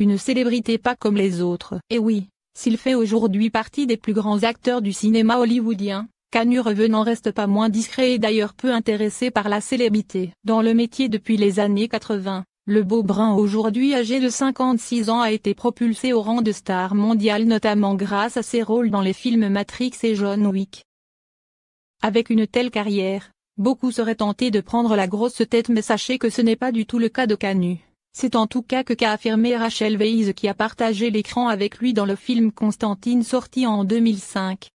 Une célébrité pas comme les autres. Et oui, s'il fait aujourd'hui partie des plus grands acteurs du cinéma hollywoodien, Canu revenant reste pas moins discret et d'ailleurs peu intéressé par la célébrité. Dans le métier depuis les années 80, le beau brun aujourd'hui âgé de 56 ans a été propulsé au rang de star mondiale notamment grâce à ses rôles dans les films Matrix et John Wick. Avec une telle carrière, beaucoup seraient tentés de prendre la grosse tête mais sachez que ce n'est pas du tout le cas de Canu. C'est en tout cas que qu'a affirmé Rachel Weisz qui a partagé l'écran avec lui dans le film Constantine sorti en 2005.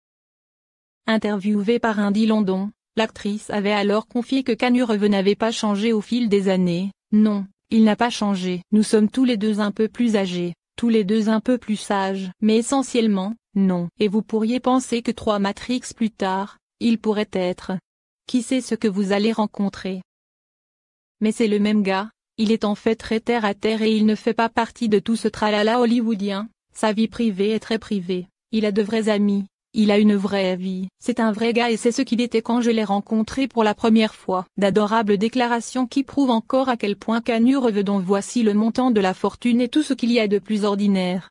Interviewée par Indy London, l'actrice avait alors confié que Canureve n'avait pas changé au fil des années. Non, il n'a pas changé. Nous sommes tous les deux un peu plus âgés, tous les deux un peu plus sages. Mais essentiellement, non. Et vous pourriez penser que trois Matrix plus tard, il pourrait être. Qui sait ce que vous allez rencontrer Mais c'est le même gars, il est en fait très terre à terre et il ne fait pas partie de tout ce tralala hollywoodien, sa vie privée est très privée, il a de vrais amis, il a une vraie vie. C'est un vrai gars et c'est ce qu'il était quand je l'ai rencontré pour la première fois. D'adorables déclarations qui prouvent encore à quel point Canu rêve dont voici le montant de la fortune et tout ce qu'il y a de plus ordinaire.